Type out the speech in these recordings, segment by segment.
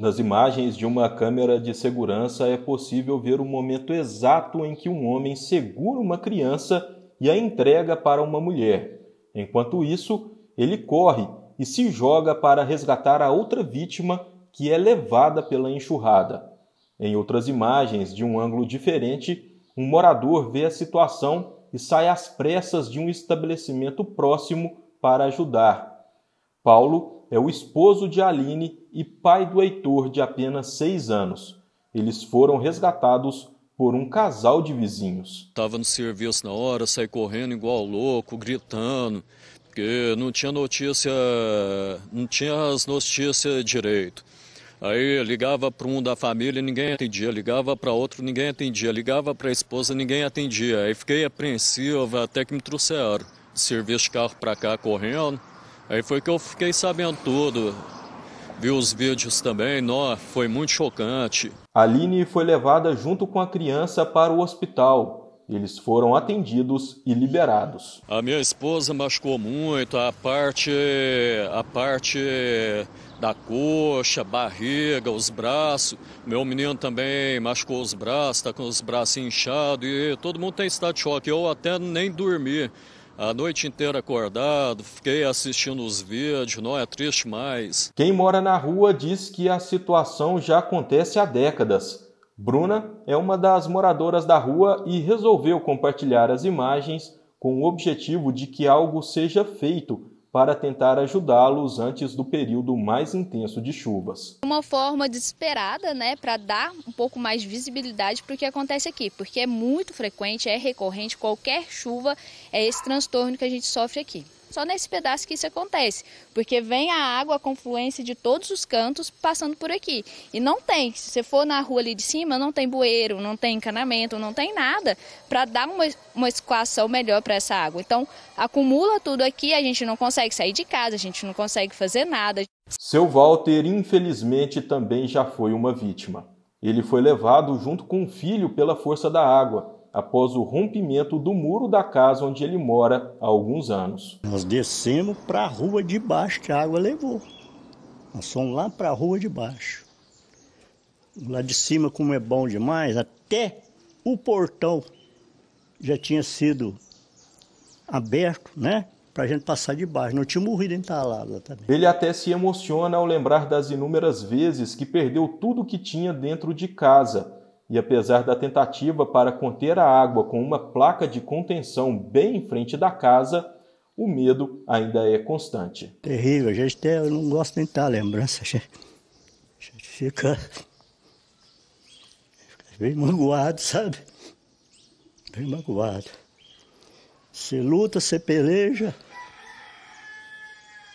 Nas imagens de uma câmera de segurança é possível ver o momento exato em que um homem segura uma criança e a entrega para uma mulher. Enquanto isso, ele corre e se joga para resgatar a outra vítima que é levada pela enxurrada. Em outras imagens, de um ângulo diferente, um morador vê a situação e sai às pressas de um estabelecimento próximo para ajudar. Paulo é o esposo de Aline e pai do Heitor, de apenas seis anos. Eles foram resgatados por um casal de vizinhos. Tava no serviço na hora, saí correndo igual louco, gritando, porque não tinha notícia, não tinha as notícias direito. Aí ligava para um da família, ninguém atendia, ligava para outro, ninguém atendia, ligava para a esposa, ninguém atendia. Aí fiquei apreensiva até que me trouxeram. Serviço de carro para cá correndo. Aí foi que eu fiquei sabendo tudo. Vi os vídeos também, nó, foi muito chocante. Aline foi levada junto com a criança para o hospital. Eles foram atendidos e liberados. A minha esposa machucou muito, a parte, a parte da coxa, barriga, os braços. Meu menino também machucou os braços, está com os braços inchados e todo mundo tem estado de choque. Eu até nem dormi a noite inteira acordado, fiquei assistindo os vídeos, não é triste mais. Quem mora na rua diz que a situação já acontece há décadas. Bruna é uma das moradoras da rua e resolveu compartilhar as imagens com o objetivo de que algo seja feito para tentar ajudá-los antes do período mais intenso de chuvas. Uma forma desesperada, né, para dar um pouco mais de visibilidade para o que acontece aqui, porque é muito frequente, é recorrente, qualquer chuva é esse transtorno que a gente sofre aqui só nesse pedaço que isso acontece, porque vem a água, a confluência de todos os cantos passando por aqui. E não tem, se você for na rua ali de cima, não tem bueiro, não tem encanamento, não tem nada para dar uma, uma escoação melhor para essa água. Então, acumula tudo aqui, a gente não consegue sair de casa, a gente não consegue fazer nada. Seu Walter, infelizmente, também já foi uma vítima. Ele foi levado junto com o filho pela força da água após o rompimento do muro da casa onde ele mora há alguns anos. Nós descemos para a rua de baixo que a água levou. Nós fomos lá para a rua de baixo. Lá de cima, como é bom demais, até o portão já tinha sido aberto, né? Para a gente passar de baixo. Não tinha morrido entalado lá também. Ele até se emociona ao lembrar das inúmeras vezes que perdeu tudo que tinha dentro de casa e apesar da tentativa para conter a água com uma placa de contenção bem em frente da casa, o medo ainda é constante. Terrível, a gente tem, eu não gosto nem de estar lembrança, a gente, a gente fica, fica bem magoado, sabe? Bem magoado. Você luta, você peleja,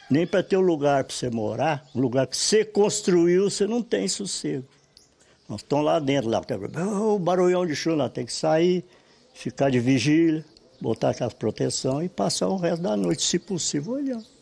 nem para ter um lugar para você morar, um lugar que você construiu, você não tem sossego. Nós estamos lá dentro, lá, é o barulhão de chuva, tem que sair, ficar de vigília, botar aquela proteção e passar o resto da noite, se possível, olhando.